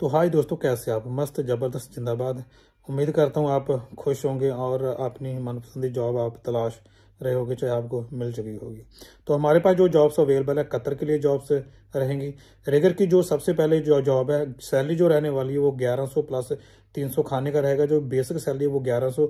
तो हाय दोस्तों कैसे आप मस्त ज़बरदस्त जिंदाबाद उम्मीद करता हूँ आप खुश होंगे और अपनी मनपसंदी जॉब आप तलाश रहे होगी चाहे आपको मिल चुकी होगी तो हमारे पास जो जॉब्स अवेलेबल है कतर के लिए जॉब्स रहेंगी रेगर की जो सबसे पहले जो जॉब है सैलरी जो रहने वाली है वो 1100 प्लस 300 खाने का रहेगा जो बेसिक सैलरी वो 1100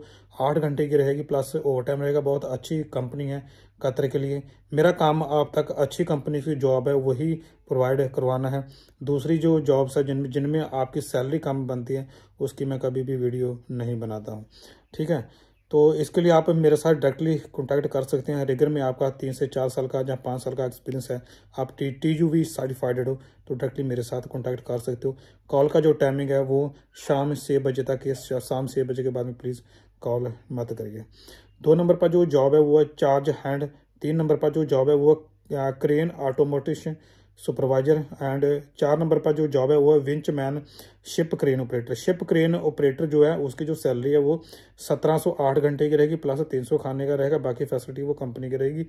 आठ घंटे की रहेगी प्लस ओवर टाइम रहेगा बहुत अच्छी कंपनी है कतर के लिए मेरा काम आप तक अच्छी कंपनी की जॉब है वही प्रोवाइड करवाना है दूसरी जो जॉब्स है जिनमें जिनमें आपकी सैलरी कम बनती है उसकी मैं कभी भी वीडियो नहीं बनाता हूँ ठीक है तो इसके लिए आप मेरे साथ डायरेक्टली कॉन्टैक्ट कर सकते हैं रेगर में आपका तीन से चार साल का या पाँच साल का एक्सपीरियंस है आप टी टी यू भी सर्टिफाइड हो तो डायरेक्टली मेरे साथ कॉन्टैक्ट कर सकते हो कॉल का जो टाइमिंग है वो शाम छः बजे तक या शाम छः बजे के बाद में प्लीज़ कॉल मत करिए दो नंबर पर जो जॉब है वो है चार्ज हैंड तीन नंबर पर जो जॉब है वो क्रेन ऑटोमोटिशन सुपरवाइजर एंड चार नंबर पर जो जॉब है वो है winch man ship crane operator ship crane operator जो है उसकी जो सैलरी है वो सत्रह सौ आठ घंटे की रहेगी प्लस तीन सौ खाने का रहेगा बाकी फैसिलिटी वो कंपनी की रहेगी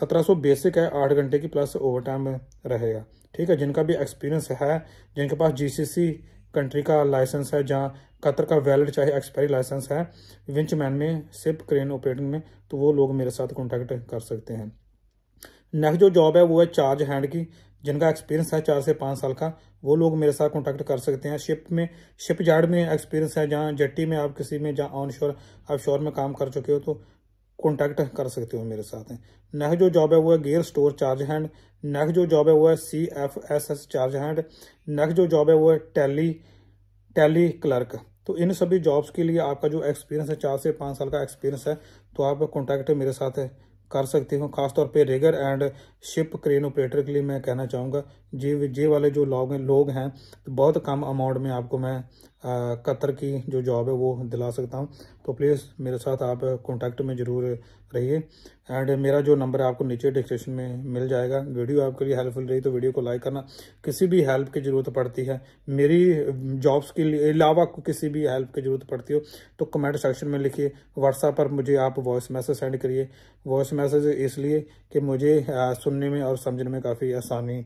सत्रह सौ बेसिक है आठ घंटे की प्लस ओवर टाइम रहेगा ठीक है जिनका भी एक्सपीरियंस है जिनके पास सी कंट्री का लाइसेंस है जहाँ कतर का वैलिड चाहे एक्सपायरी लाइसेंस है विंच मैन में सिप क्रेन ऑपरेटिंग में तो वो लोग मेरे साथ कॉन्टैक्ट कर सकते हैं नेक्स्ट जो जॉब है वो है चार्ज हैंड की जिनका एक्सपीरियंस है चार से पाँच साल का वो लोग मेरे साथ कॉन्टैक्ट कर सकते हैं शिप में शिप यार्ड में एक्सपीरियंस है जहाँ जट्टी में आप किसी में जहाँ ऑन शोर आप शोर में काम कर चुके हो तो कॉन्टैक्ट कर सकते हो मेरे साथ नेक्स्ट जो जॉब है वो है gear store charge hand next जो जॉब है वो है C F S S charge hand next जो जॉब है वो है टैली टैली क्लर्क तो इन सभी जॉब्स के लिए आपका जो एक्सपीरियंस है चार से पाँच साल का एक्सपीरियंस है तो आप कॉन्टैक्ट मेरे साथ है कर सकती हूँ खासतौर पे rigger and ship crane operator के लिए मैं कहना चाहूँगा जे जे वाले जो लोग हैं लोग हैं तो बहुत कम अमाउंट में आपको मैं कतर की जो जॉब है वो दिला सकता हूँ तो प्लीज़ मेरे साथ आप कॉन्टैक्ट में ज़रूर रहिए एंड मेरा जो नंबर है आपको नीचे डिस्क्रिप्शन में मिल जाएगा वीडियो आपके लिए हेल्पफुल रही तो वीडियो को लाइक करना किसी भी हेल्प की ज़रूरत पड़ती है मेरी जॉब्स के अलावा किसी भी हेल्प की ज़रूरत पड़ती हो तो कमेंट सेक्शन में लिखिए व्हाट्सएप पर मुझे आप वॉइस मैसेज सेंड करिए वॉइस मैसेज इसलिए कि मुझे सुनने में और समझने में काफ़ी आसानी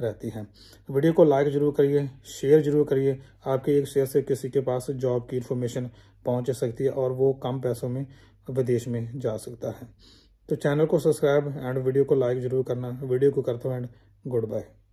रहती हैं वीडियो को लाइक ज़रूर करिए शेयर ज़रूर करिए आपके एक शेयर से किसी के पास जॉब की इन्फॉर्मेशन पहुंच सकती है और वो कम पैसों में विदेश में जा सकता है तो चैनल को सब्सक्राइब एंड वीडियो को लाइक ज़रूर करना वीडियो को करता हूँ एंड गुड बाय